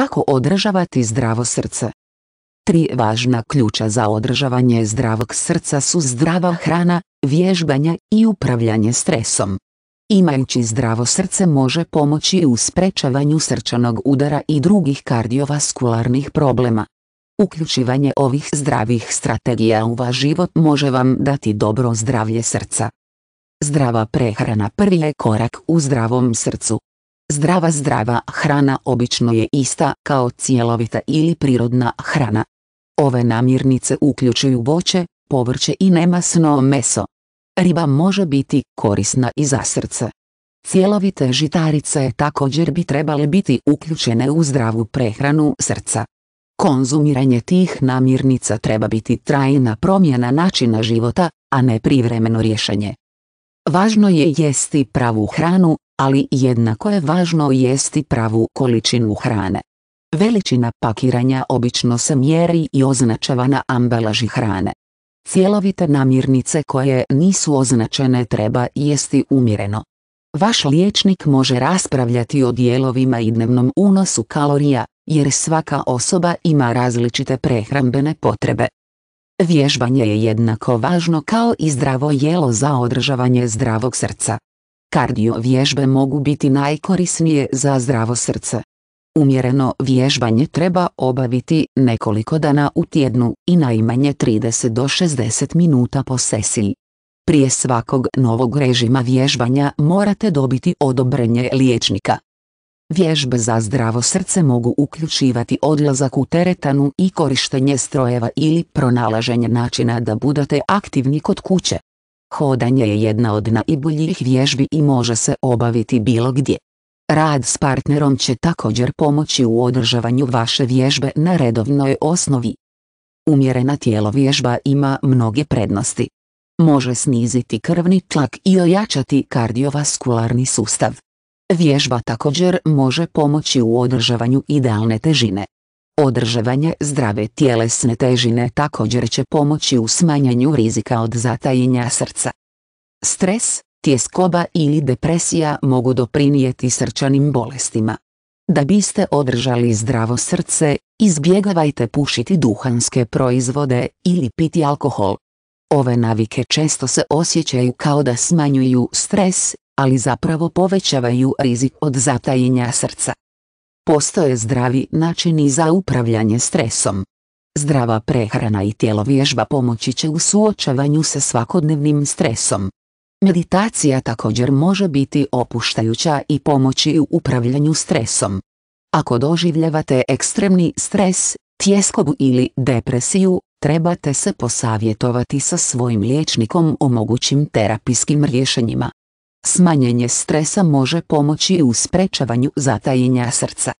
Kako održavati zdravo srce? Tri važna ključa za održavanje zdravog srca su zdrava hrana, vježbanja i upravljanje stresom. Imajući zdravo srce može pomoći u sprečavanju srčanog udara i drugih kardiovaskularnih problema. Uključivanje ovih zdravih strategija u vaš život može vam dati dobro zdravlje srca. Zdrava prehrana prvi je korak u zdravom srcu. Zdrava zdrava hrana obično je ista kao cjelovita ili prirodna hrana. Ove namirnice uključuju voće, povrće i nemasno meso. Riba može biti korisna i za srce. Cjelovite žitarice također bi trebale biti uključene u zdravu prehranu srca. Konzumiranje tih namirnica treba biti trajna promjena načina života, a ne privremeno rješenje. Važno je jesti pravu hranu, ali jednako je važno jesti pravu količinu hrane. Veličina pakiranja obično se mjeri i označava na ambalaži hrane. Cjelovite namirnice koje nisu označene treba jesti umjereno. Vaš liječnik može raspravljati o dijelovima i dnevnom unosu kalorija, jer svaka osoba ima različite prehrambene potrebe. Vježbanje je jednako važno kao i zdravo jelo za održavanje zdravog srca. Kardio vježbe mogu biti najkorisnije za zdravo srce. Umjereno vježbanje treba obaviti nekoliko dana u tjednu i najmanje 30 do 60 minuta po sesiji. Prije svakog novog režima vježbanja morate dobiti odobrenje liječnika. Vježbe za zdravo srce mogu uključivati odlazak u teretanu i korištenje strojeva ili pronalaženje načina da budete aktivni kod kuće. Hodanje je jedna od najboljih vježbi i može se obaviti bilo gdje. Rad s partnerom će također pomoći u održavanju vaše vježbe na redovnoj osnovi. Umjerena tijelo vježba ima mnoge prednosti. Može sniziti krvni tlak i ojačati kardiovaskularni sustav. Vježba također može pomoći u održavanju idealne težine. Održavanje zdrave tjelesne težine također će pomoći u smanjanju rizika od zatajenja srca. Stres, tjeskoba ili depresija mogu doprinijeti srčanim bolestima. Da biste održali zdravo srce, izbjegavajte pušiti duhanske proizvode ili piti alkohol. Ove navike često se osjećaju kao da smanjuju stres, ali zapravo povećavaju rizik od zatajenja srca. Postoje zdravi načini za upravljanje stresom. Zdrava prehrana i tijelovježba pomoći će u suočavanju sa svakodnevnim stresom. Meditacija također može biti opuštajuća i pomoći u upravljanju stresom. Ako doživljavate ekstremni stres, tjeskobu ili depresiju, trebate se posavjetovati sa svojim liječnikom o mogućim terapijskim rješenjima. Smanjenje stresa može pomoći u sprečavanju zatajenja srca.